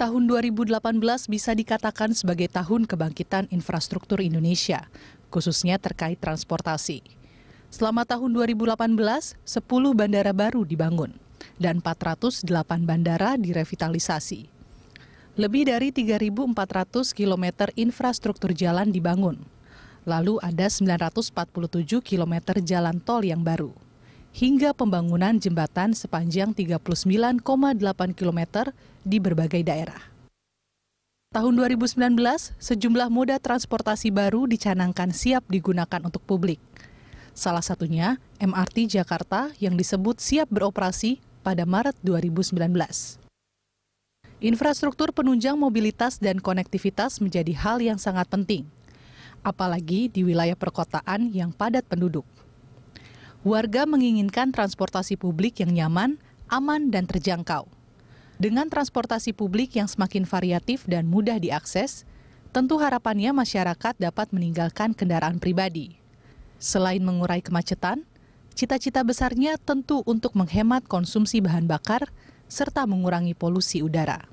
tahun 2018 bisa dikatakan sebagai tahun kebangkitan infrastruktur Indonesia, khususnya terkait transportasi. Selama tahun 2018, 10 bandara baru dibangun dan 408 bandara direvitalisasi. Lebih dari 3.400 km infrastruktur jalan dibangun. Lalu ada 947 km jalan tol yang baru hingga pembangunan jembatan sepanjang 39,8 km di berbagai daerah. Tahun 2019, sejumlah moda transportasi baru dicanangkan siap digunakan untuk publik. Salah satunya MRT Jakarta yang disebut siap beroperasi pada Maret 2019. Infrastruktur penunjang mobilitas dan konektivitas menjadi hal yang sangat penting, apalagi di wilayah perkotaan yang padat penduduk warga menginginkan transportasi publik yang nyaman, aman, dan terjangkau. Dengan transportasi publik yang semakin variatif dan mudah diakses, tentu harapannya masyarakat dapat meninggalkan kendaraan pribadi. Selain mengurai kemacetan, cita-cita besarnya tentu untuk menghemat konsumsi bahan bakar serta mengurangi polusi udara.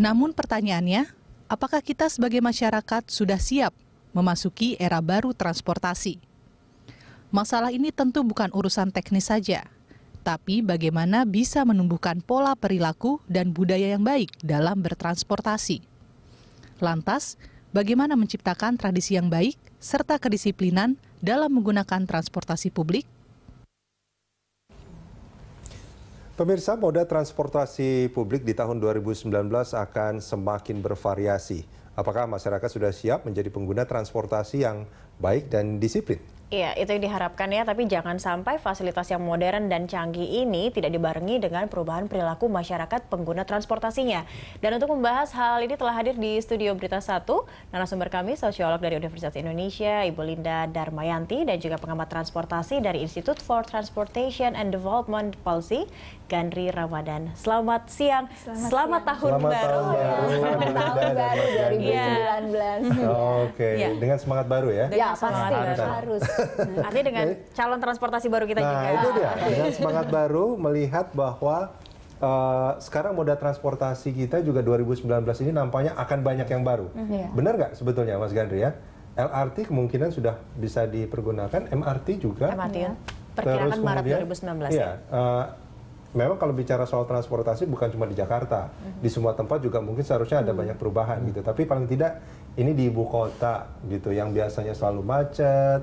Namun pertanyaannya, apakah kita sebagai masyarakat sudah siap memasuki era baru transportasi. Masalah ini tentu bukan urusan teknis saja, tapi bagaimana bisa menumbuhkan pola perilaku dan budaya yang baik dalam bertransportasi. Lantas, bagaimana menciptakan tradisi yang baik serta kedisiplinan dalam menggunakan transportasi publik? Pemirsa, moda transportasi publik di tahun 2019 akan semakin bervariasi apakah masyarakat sudah siap menjadi pengguna transportasi yang baik dan disiplin? Iya, itu yang diharapkan ya, tapi jangan sampai fasilitas yang modern dan canggih ini tidak dibarengi dengan perubahan perilaku masyarakat pengguna transportasinya. Dan untuk membahas hal ini telah hadir di studio Berita 1, narasumber kami sosiolog dari Universitas Indonesia, Ibu Linda Darmayanti, dan juga pengamat transportasi dari Institute for Transportation and Development Policy, Gandri Ramadan. Selamat siang, selamat, selamat siang. tahun selamat baru. Tahun baru. Selamat tahun baru 2019. Iya. Oke, dengan semangat baru ya? ya, pasti, harus. Nah, artinya dengan calon transportasi baru kita nah, juga. itu dia. Dengan semangat baru melihat bahwa Uh, sekarang moda transportasi kita juga 2019 ini nampaknya akan banyak yang baru. Mm -hmm. Benar nggak sebetulnya Mas Gandri ya? LRT kemungkinan sudah bisa dipergunakan, MRT juga. MRT ya. Perkiraan Maret 2019 iya, ya. ya uh, memang kalau bicara soal transportasi bukan cuma di Jakarta, mm-hmm. di semua tempat juga mungkin seharusnya ada mm-hmm. banyak perubahan gitu. Tapi paling tidak ini di ibu kota gitu, yang biasanya selalu macet,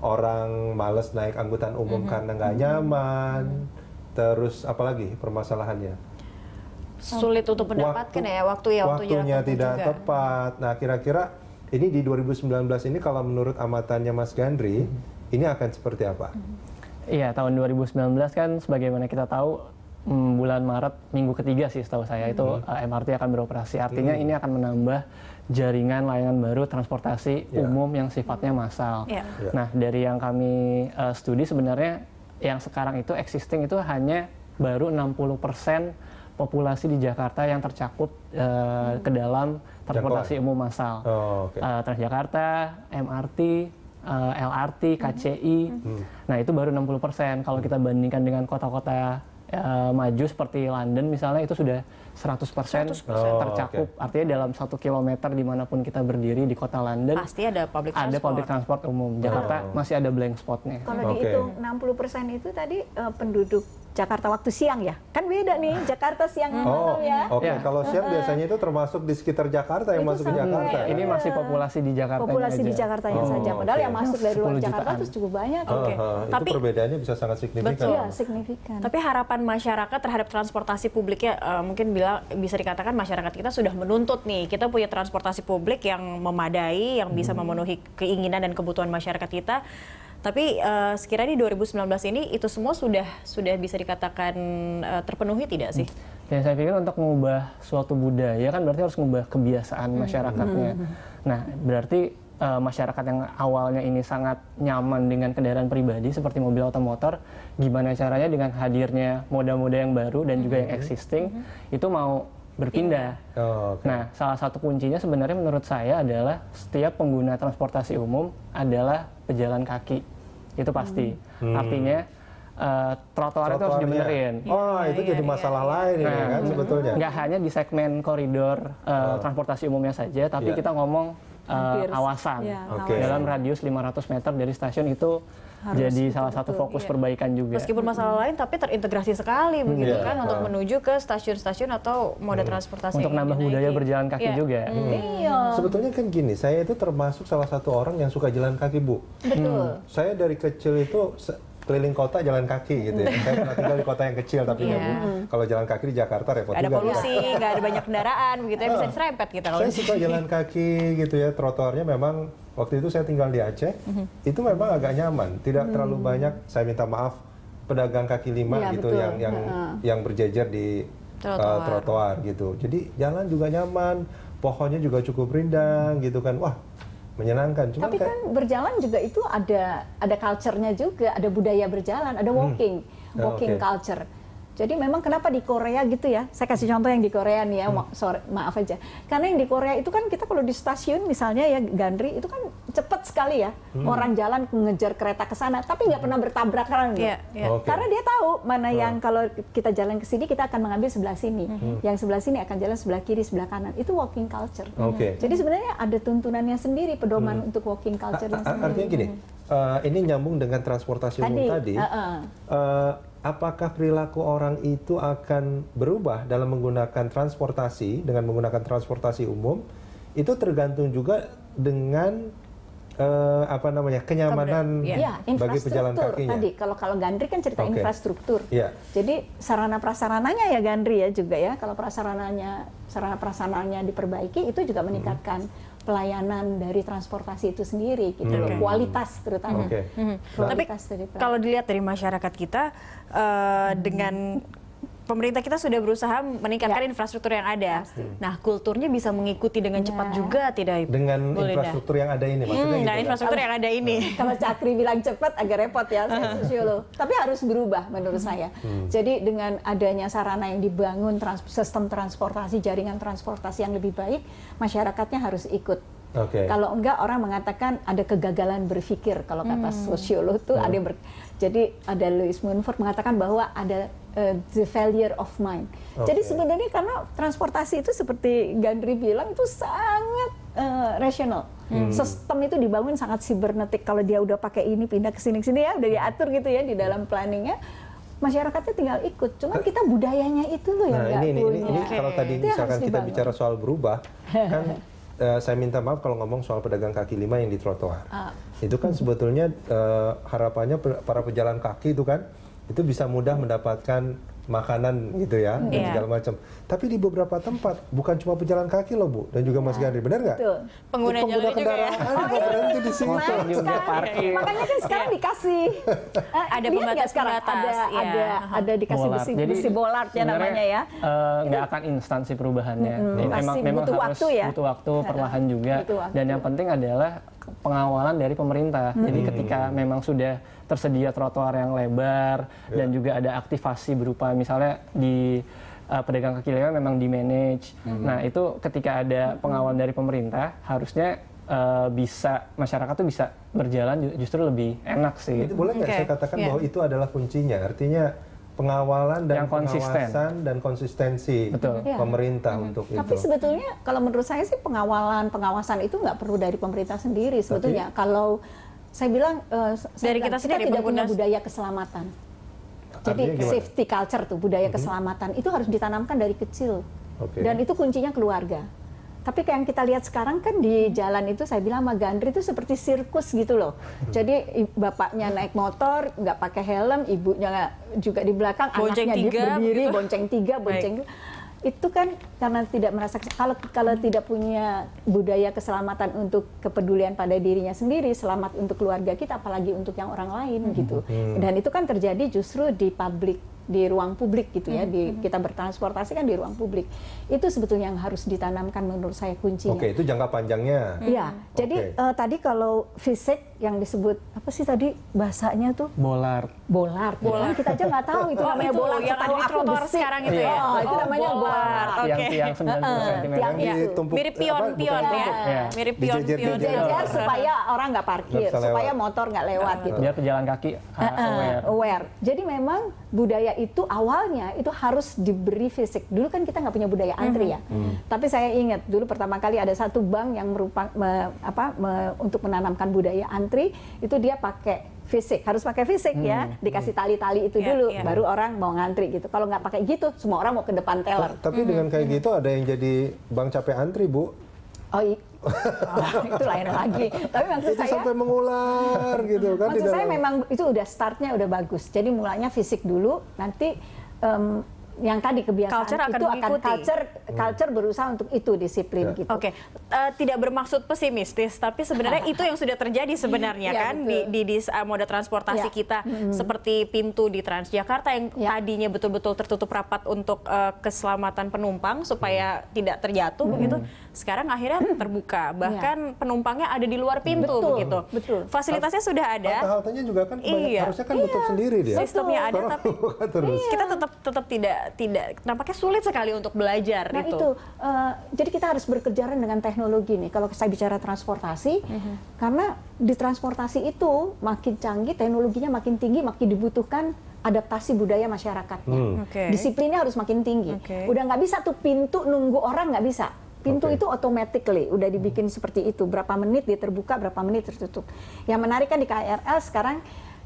orang males naik angkutan umum mm-hmm. karena nggak nyaman. Mm-hmm. Terus apalagi permasalahannya? Sulit untuk mendapatkan waktu, ya waktu ya waktunya, waktunya tidak juga. tepat. Nah, kira-kira ini di 2019 ini kalau menurut amatannya Mas Gandri, mm-hmm. ini akan seperti apa? Iya, tahun 2019 kan sebagaimana kita tahu mm, bulan Maret minggu ketiga sih setahu saya mm-hmm. itu eh, MRT akan beroperasi. Artinya mm-hmm. ini akan menambah jaringan layanan baru transportasi yeah. umum yang sifatnya massal. Yeah. Yeah. Nah, dari yang kami uh, studi sebenarnya yang sekarang itu existing itu hanya baru 60% populasi di Jakarta yang tercakup uh, hmm. ke dalam transportasi umum massal. Oh, okay. uh, eh, Transjakarta, MRT, uh, LRT, hmm. KCI. Hmm. Nah, itu baru 60%. Kalau kita bandingkan dengan kota-kota uh, maju seperti London misalnya itu sudah 100%, 100%. tercakup. Oh, okay. Artinya dalam satu kilometer dimanapun kita berdiri di kota London pasti ada public transport. Ada public transport umum. Jakarta oh. masih ada blank spotnya. Kalau okay. dihitung 60% itu tadi uh, penduduk Jakarta waktu siang ya? Kan beda nih Jakarta siang hmm. malam oh, ya. Oke, okay. Ya. kalau siang biasanya itu termasuk di sekitar Jakarta yang itu masuk ke Jakarta. Ya. Ini masih populasi di Jakarta. Populasi di Jakarta oh, saja. Padahal okay. yang masuk dari luar Jakarta terus cukup banyak. Oke. Okay. itu Tapi perbedaannya bisa sangat signifikan. Betul, ya, signifikan. Tapi harapan masyarakat terhadap transportasi publiknya uh, mungkin bila bisa dikatakan masyarakat kita sudah menuntut nih, kita punya transportasi publik yang memadai, yang bisa hmm. memenuhi keinginan dan kebutuhan masyarakat kita. Tapi uh, sekiranya di 2019 ini itu semua sudah sudah bisa dikatakan uh, terpenuhi tidak sih? Hmm. Ya saya pikir untuk mengubah suatu budaya kan berarti harus mengubah kebiasaan hmm. masyarakatnya. Hmm. Nah, berarti uh, masyarakat yang awalnya ini sangat nyaman dengan kendaraan pribadi seperti mobil atau motor, gimana caranya dengan hadirnya moda-moda yang baru dan juga yang existing itu mau berpindah. Oh, okay. Nah, salah satu kuncinya sebenarnya menurut saya adalah setiap pengguna transportasi umum adalah pejalan kaki itu pasti hmm. artinya uh, trotoar itu harus dibenerin. Oh, itu iya, jadi iya, iya. masalah lain nah, ya kan sebetulnya. Nggak hanya di segmen koridor uh, oh. transportasi umumnya saja, tapi ya. kita ngomong uh, awasan ya, okay. dalam radius 500 meter dari stasiun itu Harus jadi betul, gitu, salah satu fokus iya. perbaikan juga. Meskipun masalah lain tapi terintegrasi sekali hmm. begitu iya. kan untuk iya. menuju ke stasiun-stasiun atau moda hmm. transportasi. Untuk nambah budaya berjalan kaki iya. juga. Hmm. Hmm. Iya. Sebetulnya kan gini, saya itu termasuk salah satu orang yang suka jalan kaki, Bu. Betul. Hmm. Saya dari kecil itu keliling kota jalan kaki gitu ya. Saya pernah tinggal di kota yang kecil tapi yeah. ya, kalau jalan kaki di Jakarta repot ada juga. Ada polusi, nggak ada banyak kendaraan begitu ya bisa diserempet gitu. Kalau saya suka jalan kaki gitu ya, trotoarnya memang waktu itu saya tinggal di Aceh, mm -hmm. itu memang agak nyaman, tidak mm. terlalu banyak. Saya minta maaf pedagang kaki lima ya, gitu yang yang uh. yang berjejer di eh, trotoar. Uh, trotoar gitu. Jadi jalan juga nyaman, pohonnya juga cukup rindang gitu kan. Wah, menyenangkan. Cuman Tapi kan kayak, berjalan juga itu ada ada culture-nya juga, ada budaya berjalan, ada hmm. walking, hmm. oh, walking okay. culture. Jadi memang kenapa di Korea gitu ya? Saya kasih contoh yang di Korea nih ya, hmm. sorry, maaf aja. Karena yang di Korea itu kan kita kalau di stasiun misalnya ya Gandri itu kan cepet sekali ya hmm. orang jalan mengejar kereta ke sana, tapi nggak hmm. pernah bertabrakan. Yeah, yeah. Okay. Karena oh, dia tahu mana yang hmm. yang kalau kita jalan ke sini kita akan mengambil sebelah sini, hmm. yang sebelah sini akan jalan sebelah kiri, sebelah kanan. Itu walking culture. Okay. Hmm. Jadi sebenarnya ada tuntunannya sendiri pedoman hmm. untuk walking culture. A -a -a Artinya gini, hmm. uh, ini nyambung dengan transportasi umum tadi. tadi uh -uh. Uh, apakah perilaku orang itu akan berubah dalam menggunakan transportasi dengan menggunakan transportasi umum itu tergantung juga dengan eh, apa namanya kenyamanan ya, bagi pejalan kakinya. Tadi kalau kalau Gandri kan cerita okay. infrastruktur. Ya. Jadi sarana prasarananya ya Gandri ya juga ya kalau prasarananya sarana prasarananya diperbaiki itu juga meningkatkan pelayanan dari transportasi itu sendiri gitu loh hmm. kualitas terutama okay. Hmm. kualitas dari tapi kalau dilihat dari masyarakat kita uh, dengan pemerintah kita sudah berusaha meningkatkan ya. infrastruktur yang ada. Pasti. Hmm. Nah, kulturnya bisa mengikuti dengan ya. cepat juga tidak Dengan Boleh infrastruktur dah. yang ada ini maksudnya hmm, gitu. Nah, kan? infrastruktur yang ada ini. Kalau Cakri bilang cepat agak repot ya sosiolog. Tapi harus berubah menurut saya. Hmm. hmm. Jadi dengan adanya sarana yang dibangun trans sistem transportasi, jaringan transportasi yang lebih baik, masyarakatnya harus ikut. Okay. Kalau enggak orang mengatakan ada kegagalan berpikir kalau kata hmm. sosiolog tuh hmm. ada yang ber... Hmm. jadi ada Louis Munford mengatakan bahwa ada Eh, the failure of mind. Okay. Jadi sebenarnya karena transportasi itu seperti Gandri bilang itu sangat uh, rasional. Hmm. Sistem itu dibangun sangat sibernetik. Kalau dia udah pakai ini pindah ke sini ke sini ya, udah diatur gitu ya di dalam planningnya. Masyarakatnya tinggal ikut, cuman kita budayanya itu loh yang nah, ini, ini, Ini, ini kalau tadi itu misalkan kita bicara soal berubah, kan uh, saya minta maaf kalau ngomong soal pedagang kaki lima yang di trotoar. Ah. Itu kan sebetulnya uh, harapannya para pejalan kaki itu kan itu bisa mudah mendapatkan makanan gitu ya yeah. dan iya. segala macam. Tapi di beberapa tempat bukan cuma pejalan kaki loh bu dan juga Mas iya. Gandri benar nggak? Pengguna, pengguna kendaraan juga ya. oh, berhenti di sini. Makanya kan sekarang iya. dikasih eh, ada pembatas sekarang ada ya. ada ada dikasih bolart. besi Jadi, besi bolart ya namanya ya. Eh, nggak akan instansi perubahannya. Hmm, memang butuh harus waktu ya? butuh waktu perlahan juga. Dan yang penting adalah pengawalan dari pemerintah. Hmm. Jadi ketika hmm. memang sudah tersedia trotoar yang lebar yeah. dan juga ada aktivasi berupa misalnya di uh, pedagang kaki lima memang di manage. Hmm. Nah, itu ketika ada hmm. pengawalan dari pemerintah harusnya uh, bisa masyarakat tuh bisa berjalan justru lebih enak sih. Itu boleh nggak okay. saya katakan yeah. bahwa itu adalah kuncinya. Artinya pengawalan dan yang konsisten. pengawasan dan konsistensi Betul. Iya. pemerintah ya. untuk Tapi itu. Tapi sebetulnya kalau menurut saya sih pengawalan pengawasan itu nggak perlu dari pemerintah sendiri sebetulnya. Tapi, kalau saya bilang uh, saya dari bilang, kita sendiri kita tidak punya budaya keselamatan. Jadi safety culture tuh budaya mm -hmm. keselamatan itu harus ditanamkan dari kecil. Okay. Dan itu kuncinya keluarga. Tapi kayak yang kita lihat sekarang kan di jalan itu saya bilang sama Gandri itu seperti sirkus gitu loh. Jadi bapaknya naik motor nggak pakai helm, ibunya juga di belakang, bonceng anaknya tiga, berdiri gitu. bonceng tiga, bonceng. Baik itu kan karena tidak merasa kalau kalau tidak punya budaya keselamatan untuk kepedulian pada dirinya sendiri selamat untuk keluarga kita apalagi untuk yang orang lain hmm. gitu hmm. dan itu kan terjadi justru di publik di ruang publik gitu ya. Hmm, di, hmm. kita bertransportasi kan di ruang publik. Itu sebetulnya yang harus ditanamkan menurut saya kuncinya. Oke, itu jangka panjangnya. Hmm. Iya. Hmm. Jadi uh, tadi kalau fisik yang disebut apa sih tadi bahasanya tuh? Bolar. Bolar. Bolar. Kita aja nggak tahu itu oh, namanya itu, bolar. Yang ada aku sekarang itu ya. Oh, oh itu namanya bolar. Yang tiang 90 cm. Yang itu. Mirip pion-pion ya. Iya. Mirip pion-pion. Dijejer supaya orang nggak parkir, supaya motor nggak lewat ah. gitu. Biar pejalan kaki ah, eh, eh, aware. Aware. Jadi memang budaya itu awalnya itu harus diberi fisik. Dulu kan kita nggak punya budaya mm-hmm. antri mm -hmm. ya. Mm. Tapi saya ingat dulu pertama kali ada satu bank yang merupakan me, apa me, untuk menanamkan budaya antri itu dia pakai fisik harus pakai fisik hmm. ya mm. dikasih tali-tali itu yeah, dulu yeah. baru orang mau ngantri gitu kalau nggak pakai gitu semua orang mau ke depan teller tapi mm -hmm. dengan kayak mm-hmm. gitu ada yang jadi bank capek antri bu Oh, i- oh, itu lain lagi. Tapi maksud itu saya sampai mengular gitu kan. Maksud saya memang itu udah startnya udah bagus. Jadi mulanya fisik dulu, nanti um, yang tadi kebiasaan culture akan itu mengikuti. akan culture hmm. culture berusaha untuk itu disiplin ya. gitu. Oke, okay. uh, eh, tidak bermaksud pesimistis, tapi sebenarnya itu yang sudah terjadi sebenarnya ya, kan di di, di eh, moda transportasi ya. kita hmm. seperti pintu di Transjakarta yang ya. tadinya betul-betul tertutup rapat untuk uh, keselamatan penumpang supaya hmm. tidak terjatuh hmm. begitu sekarang akhirnya hmm. terbuka, iya. bahkan yeah. penumpangnya ada di luar pintu betul, begitu. Betul. Fasilitasnya sudah ada. Halte-haltenya juga kan iya. harusnya kan iya. sendiri dia. Sistemnya ada tapi kita tetap tetap tidak tidak nampaknya sulit sekali untuk belajar nah, itu. itu uh, jadi kita harus berkejaran dengan teknologi nih. Kalau saya bicara transportasi, mm -hmm. karena di transportasi itu makin canggih, teknologinya makin tinggi, makin dibutuhkan adaptasi budaya masyarakatnya. Hmm. Okay. Disiplinnya harus makin tinggi. Okay. Udah nggak bisa tuh pintu nunggu orang nggak bisa Pintu okay. itu automatically udah dibikin hmm. seperti itu. Berapa menit dia terbuka, berapa menit tertutup. Yang menarik kan di KRL sekarang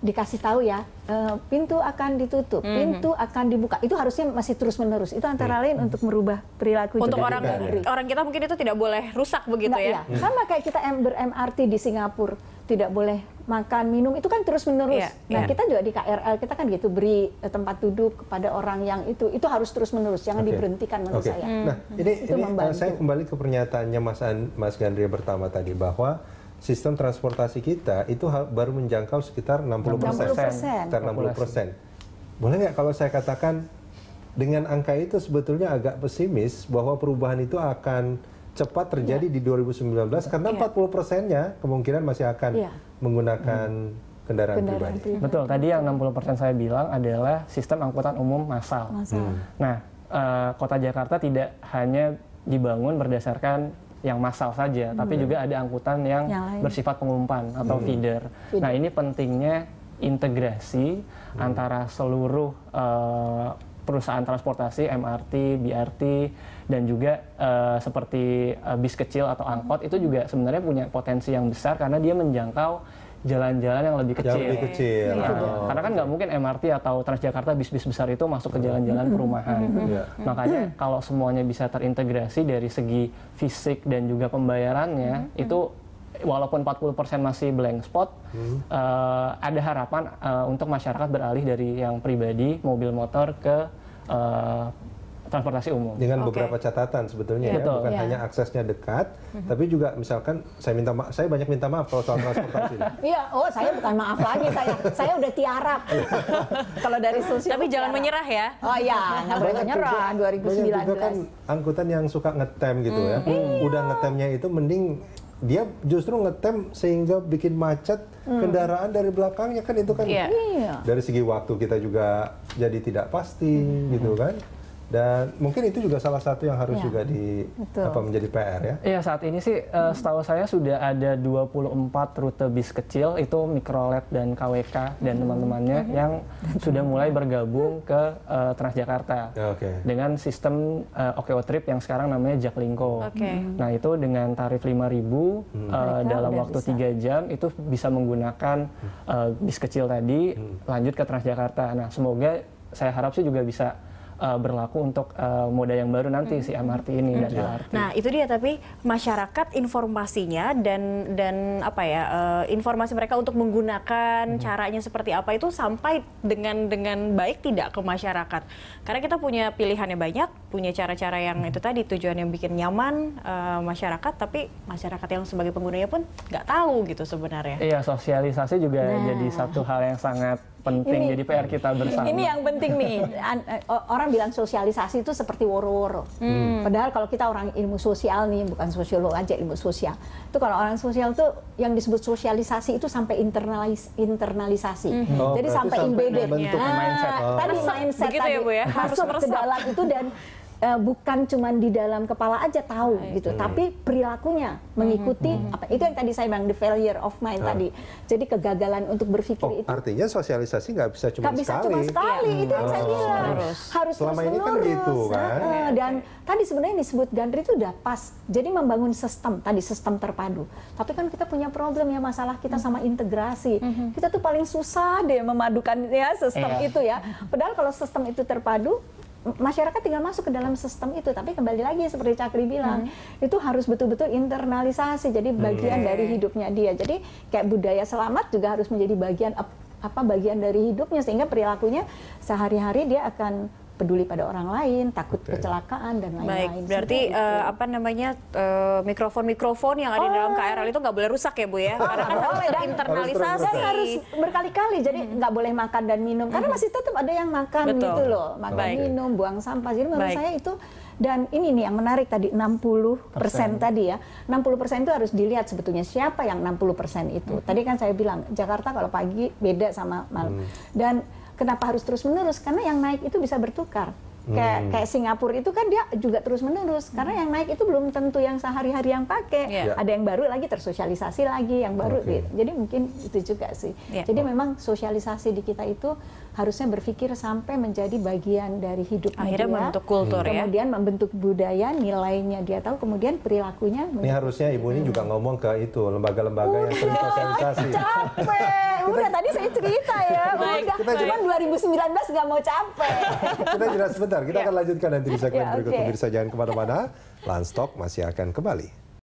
dikasih tahu ya eh, pintu akan ditutup, -hmm. pintu akan dibuka. Itu harusnya masih terus menerus. Itu antara lain untuk merubah perilaku untuk juga. orang iya, iya. orang kita mungkin itu tidak boleh rusak begitu Nggak, ya. Iya. Hmm. Sama kayak kita ber MRT di Singapura tidak boleh makan minum itu kan terus menerus. Yeah, nah yeah. kita juga di KRL kita kan gitu beri eh, tempat duduk kepada orang yang itu itu harus terus menerus jangan okay. diberhentikan menurut okay. saya. Nah, hmm. Nah ini, itu ini eh, saya kembali ke pernyataannya Mas An, Mas Gandria pertama tadi bahwa sistem transportasi kita itu baru menjangkau sekitar 60 persen. 60 persen. Boleh nggak kalau saya katakan dengan angka itu sebetulnya agak pesimis bahwa perubahan itu akan cepat terjadi ya. di 2019 karena ya. 40 persennya kemungkinan masih akan ya. menggunakan hmm. kendaraan, kendaraan pribadi. pribadi. Betul, tadi yang 60 persen saya bilang adalah sistem angkutan umum massal. massal. Hmm. Nah, uh, kota Jakarta tidak hanya dibangun berdasarkan yang massal saja, hmm. tapi juga ada angkutan yang, yang bersifat pengumpan atau hmm. feeder. feeder. Nah ini pentingnya integrasi hmm. antara seluruh uh, perusahaan transportasi MRT, BRT dan juga uh, seperti uh, bis kecil atau angkot hmm. itu juga sebenarnya punya potensi yang besar karena dia menjangkau jalan-jalan yang lebih kecil. lebih kecil. Ya. oh. Karena kan nggak mungkin MRT atau Transjakarta bis-bis besar itu masuk ke jalan-jalan mm-hmm. perumahan. Mm-hmm. Yeah. Mm-hmm. Makanya kalau semuanya bisa terintegrasi dari segi fisik dan juga pembayarannya hmm. itu walaupun 40% masih blank spot hmm. uh, ada harapan uh, untuk masyarakat beralih dari yang pribadi mobil motor ke uh, transportasi umum. Dengan okay. beberapa catatan sebetulnya yeah. ya, Betul. bukan yeah. hanya aksesnya dekat, mm-hmm. tapi juga misalkan saya minta maaf, saya banyak minta maaf kalau soal transportasi. Iya, oh saya bukan maaf lagi, saya saya udah tiarap. kalau dari sosial. Tapi jangan tiarap. menyerah ya. Oh iya, nggak boleh menyerah. Juga, 2019. Juga kan angkutan yang suka ngetem gitu mm. ya, hmm. udah ngetemnya itu mending dia justru ngetem sehingga bikin macet mhm. kendaraan dari belakangnya kan itu kan yeah. Iya. dari segi waktu kita juga jadi tidak pasti hmm. gitu kan dan mungkin itu juga salah satu yang harus ya. juga di Betul. apa menjadi PR ya. Iya, saat ini sih hmm. setahu saya sudah ada 24 rute bis kecil itu Mikrolet dan KWK hmm. dan teman-temannya hmm. yang sudah mulai bergabung ke uh, Transjakarta. Okay. Dengan sistem uh, eh, OKO Trip yang sekarang namanya Jaklingko. Okay. Nah, itu dengan tarif 5000 hmm. uh, dalam waktu bisa. 3 jam itu bisa menggunakan uh, bis kecil tadi hmm. lanjut ke Transjakarta. Nah, semoga saya harap sih juga bisa uh, berlaku untuk uh, eh, moda yang baru nanti hmm. si MRT ini hmm. dan yeah. LRT. Nah itu dia tapi masyarakat informasinya dan dan apa ya uh, informasi mereka untuk menggunakan hmm. caranya seperti apa itu sampai dengan dengan baik tidak ke masyarakat karena kita punya pilihannya banyak punya cara-cara yang hmm. itu tadi tujuan yang bikin nyaman uh, masyarakat tapi masyarakat yang sebagai penggunanya pun nggak tahu gitu sebenarnya. Iya sosialisasi juga nah. jadi satu hal yang sangat penting ini, jadi PR kita bersama. Ini yang penting nih. orang bilang sosialisasi itu seperti woro-woro. Hmm. Padahal kalau kita orang ilmu sosial nih, bukan sosiolog aja ilmu sosial. Itu kalau orang sosial tuh yang disebut sosialisasi itu sampai internalis internalisasi. Hmm. Oh, jadi sampai embedded. Nah, mindset. Oh. Tadi mindset Begitu tadi ya, Bu, ya? masuk Harus meresap. ke dalam itu dan uh, bukan cuma di dalam kepala aja tahu gitu, hmm. tapi perilakunya hmm, mengikuti hmm, hmm. apa itu yang tadi saya bilang the failure of mind hmm. tadi. Jadi kegagalan untuk berpikir oh, itu. Artinya sosialisasi nggak bisa cuma gak sekali. bisa cuma sekali. Ya. Itu yang saya ah. bilang harus, harus Selama terus ini kan gitu kan. Iya, iya, dan iya. tadi sebenarnya disebut Gandri itu udah pas. Jadi membangun sistem tadi sistem terpadu. Tapi kan kita punya problem ya masalah kita hmm. sama integrasi. Hmm. Kita tuh paling susah deh memadukan ya sistem yeah. itu ya. Padahal kalau sistem itu terpadu masyarakat tinggal masuk ke dalam sistem itu tapi kembali lagi seperti Cakri bilang hmm. itu harus betul-betul internalisasi jadi hmm. bagian hmm. dari hidupnya dia jadi kayak budaya selamat juga harus menjadi bagian apa bagian dari hidupnya sehingga perilakunya sehari-hari dia akan peduli pada orang lain, takut okay. kecelakaan dan lain-lain. Baik, berarti uh, apa namanya eh, mikrofon-mikrofon uh, yang ada oh. di dalam oh. KRL itu nggak boleh rusak ya Bu ya? Karena oh, harus internalisasi Dan harus berkali-kali, jadi nggak hmm. boleh makan dan minum. Karena masih tetap ada yang makan Betul. gitu loh. Makan, Baik. minum, buang sampah. Jadi menurut Baik. saya itu dan ini nih yang menarik tadi 60 persen tadi ya. 60 persen itu harus dilihat sebetulnya siapa yang 60 persen itu. Hmm. Tadi kan saya bilang Jakarta kalau pagi beda sama malam. Hmm. Dan Kenapa harus terus menerus? Karena yang naik itu bisa bertukar. Kayak, hmm. kayak Singapura itu kan dia juga terus menerus hmm. karena yang naik itu belum tentu yang sehari-hari yang pakai yeah. ada yang baru lagi tersosialisasi lagi yang baru okay. gitu. jadi mungkin itu juga sih yeah. jadi oh. memang sosialisasi di kita itu harusnya berpikir sampai menjadi bagian dari hidup akhirnya dia, membentuk kultur kemudian ya kemudian membentuk budaya nilainya dia tahu kemudian perilakunya ini harusnya ibu ini juga hmm. ngomong ke itu lembaga-lembaga yang sering sosialisasi capek udah tadi saya cerita ya. udah, kita cuman 2019 nggak mau capek. kita jelas sebentar, kita ya. akan lanjutkan nanti di segmen berikutnya berikut okay. pemirsa jangan kemana-mana. Landstok masih akan kembali.